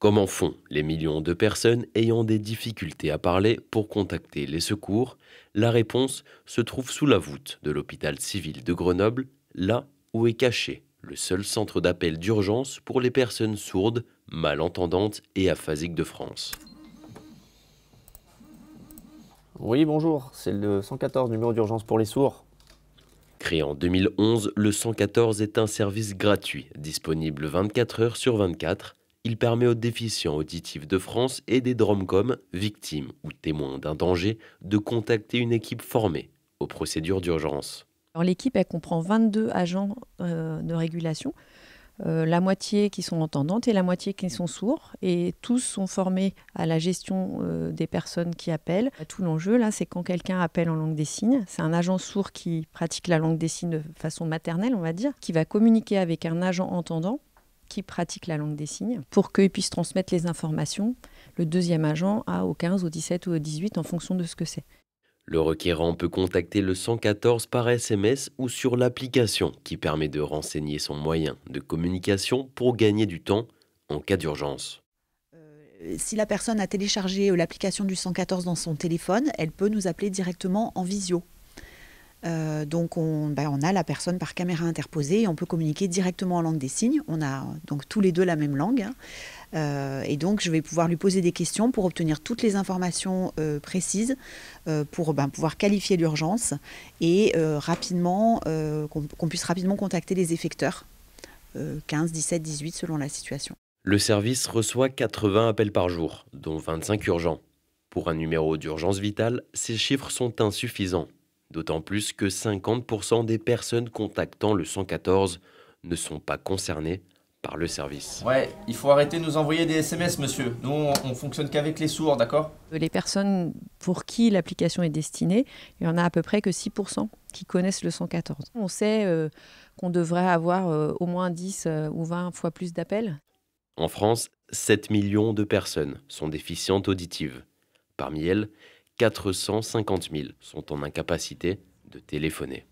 Comment font les millions de personnes ayant des difficultés à parler pour contacter les secours La réponse se trouve sous la voûte de l'hôpital civil de Grenoble, là où est caché le seul centre d'appel d'urgence pour les personnes sourdes, malentendantes et aphasiques de France. Oui, bonjour, c'est le 114 numéro d'urgence pour les sourds. Créé en 2011, le 114 est un service gratuit, disponible 24 heures sur 24 il permet aux déficients auditifs de France et des DROMCOM, victimes ou témoins d'un danger, de contacter une équipe formée aux procédures d'urgence. L'équipe, elle comprend 22 agents euh, de régulation, euh, la moitié qui sont entendantes et la moitié qui sont sourds. Et tous sont formés à la gestion euh, des personnes qui appellent. Bah, tout l'enjeu, là, c'est quand quelqu'un appelle en langue des signes. C'est un agent sourd qui pratique la langue des signes de façon maternelle, on va dire, qui va communiquer avec un agent entendant qui pratiquent la langue des signes pour qu'ils puissent transmettre les informations, le deuxième agent, a au 15, au 17 ou au 18 en fonction de ce que c'est. Le requérant peut contacter le 114 par SMS ou sur l'application qui permet de renseigner son moyen de communication pour gagner du temps en cas d'urgence euh, si la personne a téléchargé euh, l'application du 114 dans son téléphone, elle peut nous appeler directement en visio euh, donc ben, on, a la personne par caméra interposée et on peut communiquer directement en langue des signes. On a euh, donc tous les deux la même langue. Hein. Euh, et donc je vais pouvoir lui poser des questions pour obtenir toutes les informations précises pour ben, pouvoir qualifier l'urgence et rapidement qu'on puisse rapidement contacter les effecteurs 15, 17, 18 selon la situation. Le service reçoit 80 appels par jour, dont 25 urgents. Pour un numéro d'urgence vitale, ces chiffres sont insuffisants. D'autant plus que 50% des personnes contactant le 114 ne sont pas concernées par le service. Ouais, il faut arrêter de nous envoyer des SMS, monsieur. Nous, on, ne fonctionne qu'avec les sourds, d'accord euh, Les personnes pour qui l'application est destinée, il y en a à peu près que 6% qui connaissent le 114. On sait euh, qu'on devrait avoir euh, au moins 10 ou 20 fois plus d'appels. En France, 7 millions de personnes sont déficientes auditives. Parmi elles, 450 000 sont en incapacité de téléphoner.